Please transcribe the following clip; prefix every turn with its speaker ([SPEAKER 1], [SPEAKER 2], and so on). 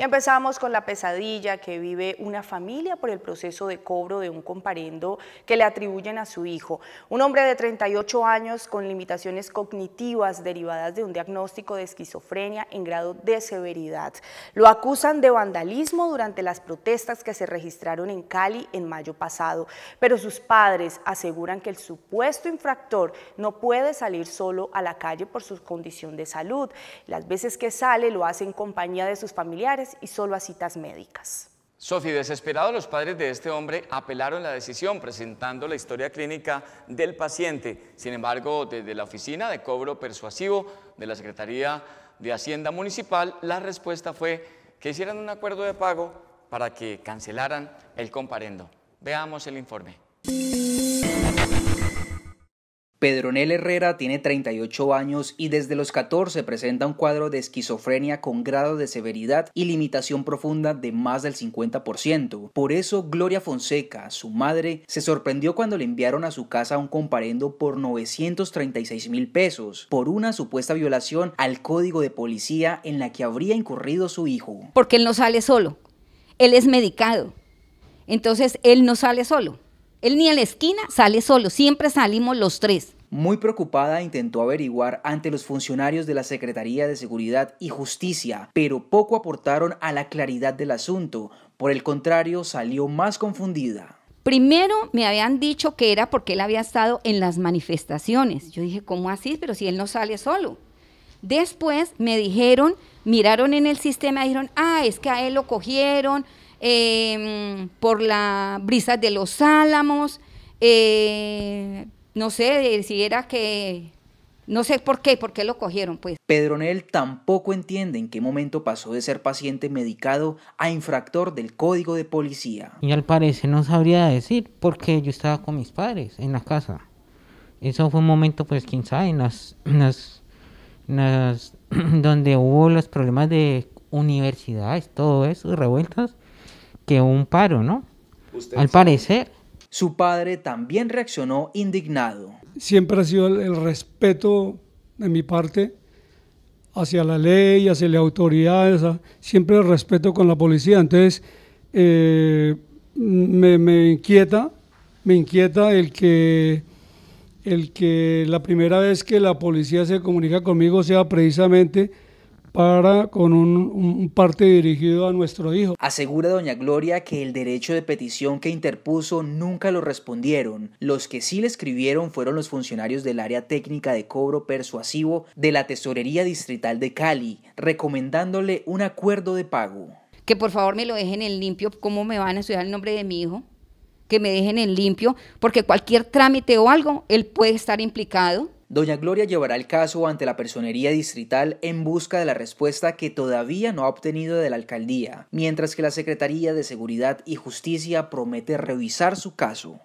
[SPEAKER 1] Y empezamos con la pesadilla que vive una familia por el proceso de cobro de un comparendo que le atribuyen a su hijo. Un hombre de 38 años con limitaciones cognitivas derivadas de un diagnóstico de esquizofrenia en grado de severidad. Lo acusan de vandalismo durante las protestas que se registraron en Cali en mayo pasado, pero sus padres aseguran que el supuesto infractor no puede salir solo a la calle por su condición de salud. Las veces que sale lo hace en compañía de sus familiares y solo a citas médicas.
[SPEAKER 2] Sofi, desesperado, los padres de este hombre apelaron la decisión presentando la historia clínica del paciente. Sin embargo, desde la Oficina de Cobro Persuasivo de la Secretaría de Hacienda Municipal, la respuesta fue que hicieran un acuerdo de pago para que cancelaran el comparendo. Veamos el informe.
[SPEAKER 3] Pedronel Herrera tiene 38 años y desde los 14 presenta un cuadro de esquizofrenia con grado de severidad y limitación profunda de más del 50%. Por eso Gloria Fonseca, su madre, se sorprendió cuando le enviaron a su casa un comparendo por 936 mil pesos por una supuesta violación al código de policía en la que habría incurrido su hijo. Porque él no sale solo, él es medicado,
[SPEAKER 4] entonces él no sale solo. Él ni a la esquina sale solo, siempre salimos los tres.
[SPEAKER 3] Muy preocupada intentó averiguar ante los funcionarios de la Secretaría de Seguridad y Justicia, pero poco aportaron a la claridad del asunto. Por el contrario, salió más confundida.
[SPEAKER 4] Primero me habían dicho que era porque él había estado en las manifestaciones. Yo dije, ¿cómo así? Pero si él no sale solo. Después me dijeron, miraron en el sistema y dijeron, ah, es que a él lo cogieron Em, por la brisa de los álamos, eh, no sé si era que no sé por qué, por qué lo cogieron, pues.
[SPEAKER 3] Pedronel tampoco entiende en qué momento pasó de ser paciente medicado a infractor del código de policía. Y al parecer no sabría decir, porque yo estaba con mis padres en la casa. Eso fue un momento, pues, quién sabe, en las, las donde hubo los problemas de universidades, todo eso, revueltas que un paro, ¿no? Al
[SPEAKER 5] parecer.
[SPEAKER 3] Su padre también reaccionó indignado.
[SPEAKER 5] Siempre ha sido el, respeto de mi parte hacia la ley, hacia la autoridades, siempre el respeto con la policía. Entonces, eh, me, inquieta, me inquieta el que, el que la primera vez que la policía se comunica conmigo sea precisamente para con un, parte dirigido a nuestro hijo.
[SPEAKER 3] Asegura doña Gloria que el derecho de petición que interpuso nunca lo respondieron. Los que sí le escribieron fueron los funcionarios del área técnica de cobro persuasivo de la Tesorería Distrital de Cali, recomendándole un acuerdo de pago.
[SPEAKER 4] Que por favor me lo dejen en limpio, ¿cómo me van a estudiar el nombre de mi hijo? Que me dejen en limpio, porque cualquier trámite o algo, él puede estar implicado.
[SPEAKER 3] Doña Gloria llevará el caso ante la Personería Distrital en busca de la respuesta que todavía no ha obtenido de la alcaldía, mientras que la Secretaría de Seguridad y Justicia promete revisar su caso.